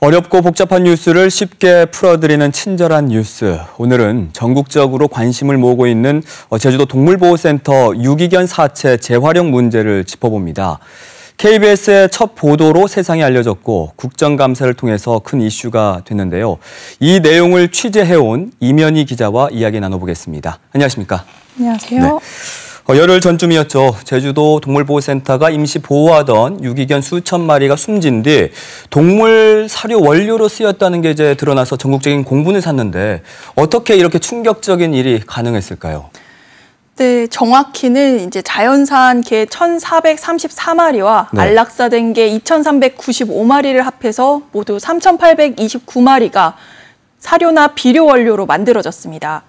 어렵고 복잡한 뉴스를 쉽게 풀어드리는 친절한 뉴스. 오늘은 전국적으로 관심을 모으고 있는 어, 제주도 동물보호센터 유기견 사체 재활용 문제를 짚어봅니다. KBS의 첫 보도로 세상에 알려졌고 국정감사를 통해서 큰 이슈가 됐는데요. 이 내용을 취재해온 이면희 기자와 이야기 나눠보겠습니다. 안녕하십니까? 안녕하세요. 네. 어, 열흘 전쯤이었죠. 제주도 동물보호센터가 임시 보호하던 유기견 수천 마리가 숨진 뒤 동물 사료 원료로 쓰였다는 게 이제 드러나서 전국적인 공분을 샀는데 어떻게 이렇게 충격적인 일이 가능했을까요? 네, 정확히는 이제 자연산 개 1,434마리와 네. 안락사된 개 2,395마리를 합해서 모두 3,829마리가 사료나 비료 원료로 만들어졌습니다.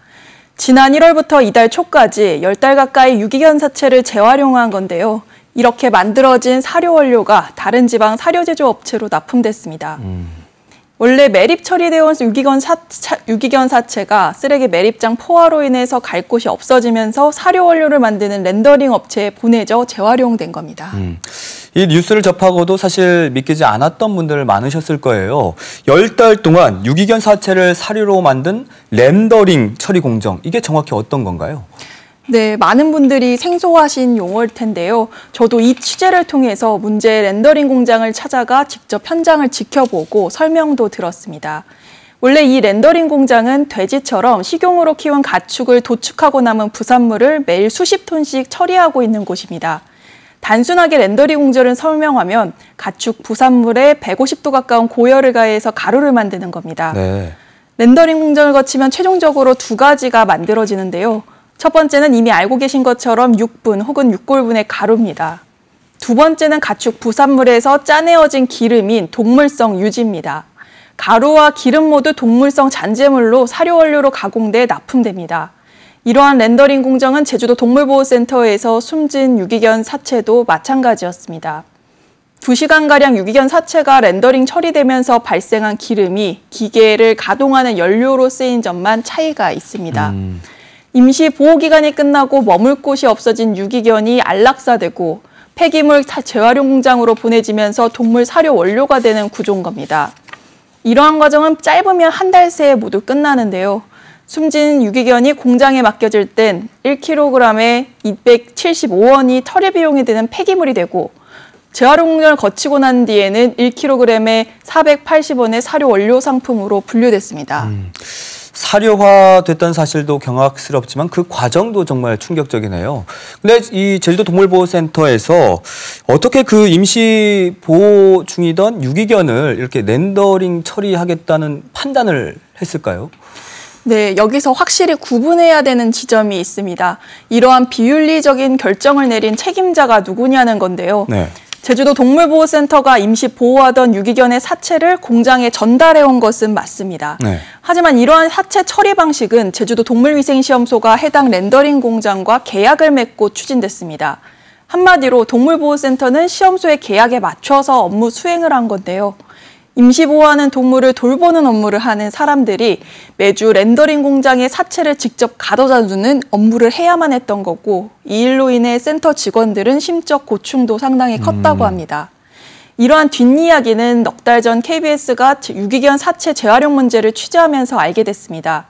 지난 1월부터 이달 초까지 10달 가까이 유기견 사체를 재활용한 건데요. 이렇게 만들어진 사료 원료가 다른 지방 사료 제조 업체로 납품됐습니다. 음. 원래 매립 처리되어 온 유기견, 사, 체가 쓰레기 매립장 포화로 인해서 갈 곳이 없어지면서 사료 원료를 만드는 렌더링 업체에 보내져 재활용된 겁니다. 음. 이 뉴스를 접하고도 사실 믿기지 않았던 분들 많으셨을 거예요. 열달 동안 유기견 사체를 사료로 만든 렌더링 처리 공정. 이게 정확히 어떤 건가요? 네, 많은 분들이 생소하신 용어일 텐데요. 저도 이 취재를 통해서 문제 렌더링 공장을 찾아가 직접 현장을 지켜보고 설명도 들었습니다. 원래 이 렌더링 공장은 돼지처럼 식용으로 키운 가축을 도축하고 남은 부산물을 매일 수십 톤씩 처리하고 있는 곳입니다. 단순하게 렌더링 공절을 설명하면 가축 부산물에 150도 가까운 고열을 가해서 가루를 만드는 겁니다. 네. 렌더링 공정을 거치면 최종적으로 두 가지가 만들어지는데요. 첫 번째는 이미 알고 계신 것처럼 6분 혹은 6골분의 가루입니다. 두 번째는 가축 부산물에서 짜내어진 기름인 동물성 유지입니다. 가루와 기름 모두 동물성 잔재물로 사료원료로 가공돼 납품됩니다. 이러한 렌더링 공정은 제주도 동물보호센터에서 숨진 유기견 사체도 마찬가지였습니다. 2시간가량 유기견 사체가 렌더링 처리되면서 발생한 기름이 기계를 가동하는 연료로 쓰인 점만 차이가 있습니다. 음. 임시 보호기간이 끝나고 머물 곳이 없어진 유기견이 안락사되고 폐기물 재활용 공장으로 보내지면서 동물 사료 원료가 되는 구조인 겁니다. 이러한 과정은 짧으면 한 달 새 모두 끝나는데요. 숨진 유기견이 공장에 맡겨질 땐 1kg에 275원이 털의 비용이 드는 폐기물이 되고 재활용을 거치고 난 뒤에는 1kg에 480원의 사료 원료 상품으로 분류됐습니다. 음, 사료화됐던 사실도 경악스럽지만 그 과정도 정말 충격적이네요. 근데 이 제주도 동물보호센터에서 어떻게 그 임시 보호 중이던 유기견을 이렇게 렌더링 처리하겠다는 판단을 했을까요? 네, 여기서 확실히 구분해야 되는 지점이 있습니다. 이러한 비윤리적인 결정을 내린 책임자가 누구냐는 건데요. 네. 제주도 동물보호센터가 임시 보호하던 유기견의 사체를 공장에 전달해 온 것은 맞습니다. 네. 하지만 이러한 사체 처리 방식은 제주도 동물위생시험소가 해당 렌더링 공장과 계약을 맺고 추진됐습니다. 한마디로 동물보호센터는 시험소의 계약에 맞춰서 업무 수행을 한 건데요. 임시보호하는 동물을 돌보는 업무를 하는 사람들이 매주 렌더링 공장의 사체를 직접 가둬다 주는 업무를 해야만 했던 거고 이 일로 인해 센터 직원들은 심적 고충도 상당히 음. 컸다고 합니다. 이러한 뒷이야기는 넉 달 전 KBS가 유기견 사체 재활용 문제를 취재하면서 알게 됐습니다.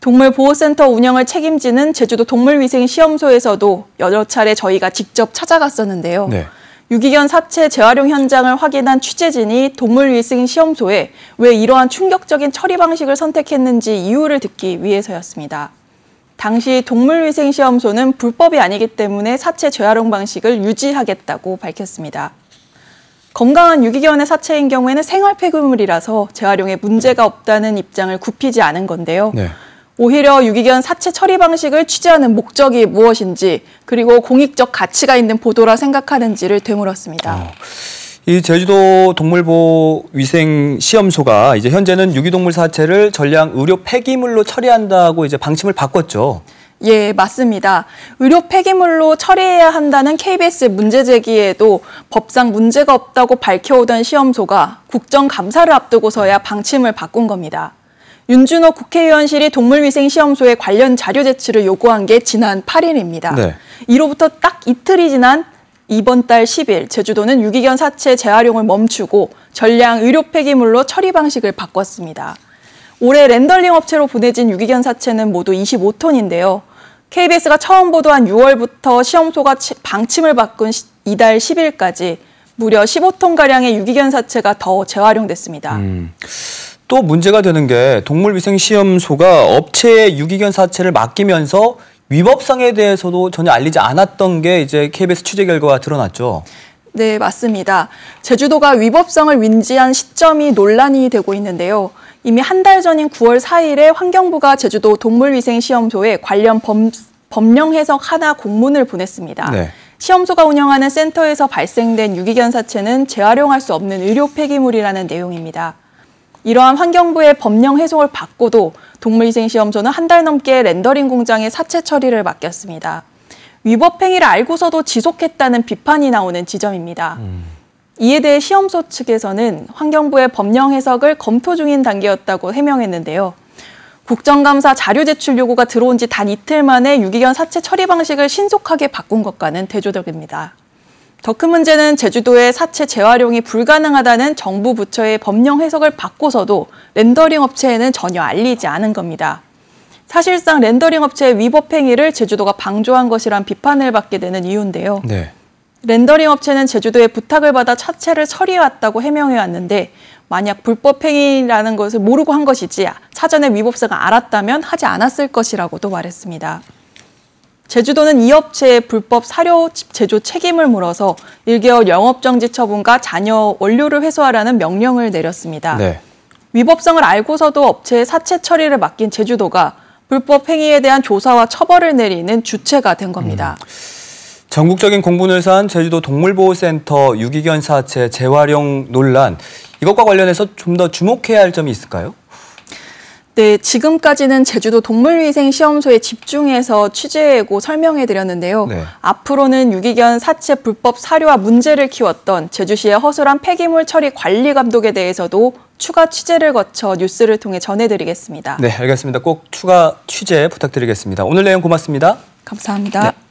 동물보호센터 운영을 책임지는 제주도 동물위생시험소에서도 여러 차례 저희가 직접 찾아갔었는데요. 네. 유기견 사체 재활용 현장을 확인한 취재진이 동물위생 시험소에 왜 이러한 충격적인 처리 방식을 선택했는지 이유를 듣기 위해서였습니다. 당시 동물위생시험소는 불법이 아니기 때문에 사체 재활용 방식을 유지하겠다고 밝혔습니다. 건강한 유기견의 사체인 경우에는 생활 폐기물이라서 재활용에 문제가 없다는 입장을 굽히지 않은 건데요. 네. 오히려 유기견 사체 처리 방식을 취재하는 목적이 무엇인지 그리고 공익적 가치가 있는 보도라 생각하는지를 되물었습니다. 어, 이 제주도 동물보호 위생 시험소가 이제 현재는 유기동물 사체를 전량 의료 폐기물로 처리한다고 이제 방침을 바꿨죠. 예, 맞습니다. 의료 폐기물로 처리해야 한다는 KBS 문제 제기에도 법상 문제가 없다고 밝혀오던 시험소가 국정감사를 앞두고서야 방침을 바꾼 겁니다. 윤준호 국회의원실이 동물위생시험소에 관련 자료 제출을 요구한 게 지난 8일입니다. 네. 이로부터 딱 이틀이 지난 이번 달 10일 제주도는 유기견 사체 재활용을 멈추고 전량 의료 폐기물로 처리 방식을 바꿨습니다. 올해 렌더링 업체로 보내진 유기견 사체는 모두 25톤인데요. KBS가 처음 보도한 6월부터 시험소가 방침을 바꾼 이달 10일까지 무려 15톤가량의 유기견 사체가 더 재활용됐습니다. 음. 또 문제가 되는 게 동물위생시험소가 업체의 유기견 사체를 맡기면서 위법성에 대해서도 전혀 알리지 않았던 게 이제 KBS 취재 결과가 드러났죠. 네, 맞습니다. 제주도가 위법성을 인지한 시점이 논란이 되고 있는데요. 이미 한 달 전인 9월 4일에 환경부가 제주도 동물위생시험소에 관련 범, 법령 해석 하나 공문을 보냈습니다. 네. 시험소가 운영하는 센터에서 발생된 유기견 사체는 재활용할 수 없는 의료 폐기물이라는 내용입니다. 이러한 환경부의 법령 해송을 받고도 동물위생시험소는 한 달 넘게 렌더링 공장의 사체 처리를 맡겼습니다. 위법 행위를 알고서도 지속했다는 비판이 나오는 지점입니다. 음. 이에 대해 시험소 측에서는 환경부의 법령 해석을 검토 중인 단계였다고 해명했는데요. 국정감사 자료 제출 요구가 들어온 지 단 이틀 만에 유기견 사체 처리 방식을 신속하게 바꾼 것과는 대조적입니다. 더큰 문제는 제주도의 사체 재활용이 불가능하다는 정부 부처의 법령 해석을 받고서도 렌더링 업체에는 전혀 알리지 않은 겁니다. 사실상 렌더링 업체의 위법 행위를 제주도가 방조한 것이란 비판을 받게 되는 이유인데요. 네. 렌더링 업체는 제주도에 부탁을 받아 차체를 처리해왔다고 해명해왔는데 만약 불법 행위라는 것을 모르고 한 것이지 사전에 위법사가 알았다면 하지 않았을 것이라고도 말했습니다. 제주도는 이 업체의 불법 사료 제조 책임을 물어서 1개월 영업정지 처분과 잔여 원료를 회수하라는 명령을 내렸습니다. 네. 위법성을 알고서도 업체의 사체 처리를 맡긴 제주도가 불법 행위에 대한 조사와 처벌을 내리는 주체가 된 겁니다. 음. 전국적인 공분을 산 제주도 동물보호센터 유기견 사체 재활용 논란 이것과 관련해서 좀 더 주목해야 할 점이 있을까요? 네, 지금까지는 제주도 동물위생시험소에 집중해서 취재하고 설명해 드렸는데요. 네. 앞으로는 유기견 사체 불법 사료와 문제를 키웠던 제주시의 허술한 폐기물 처리 관리 감독에 대해서도 추가 취재를 거쳐 뉴스를 통해 전해드리겠습니다. 네, 알겠습니다. 꼭 추가 취재 부탁드리겠습니다. 오늘 내용 고맙습니다. 감사합니다. 네.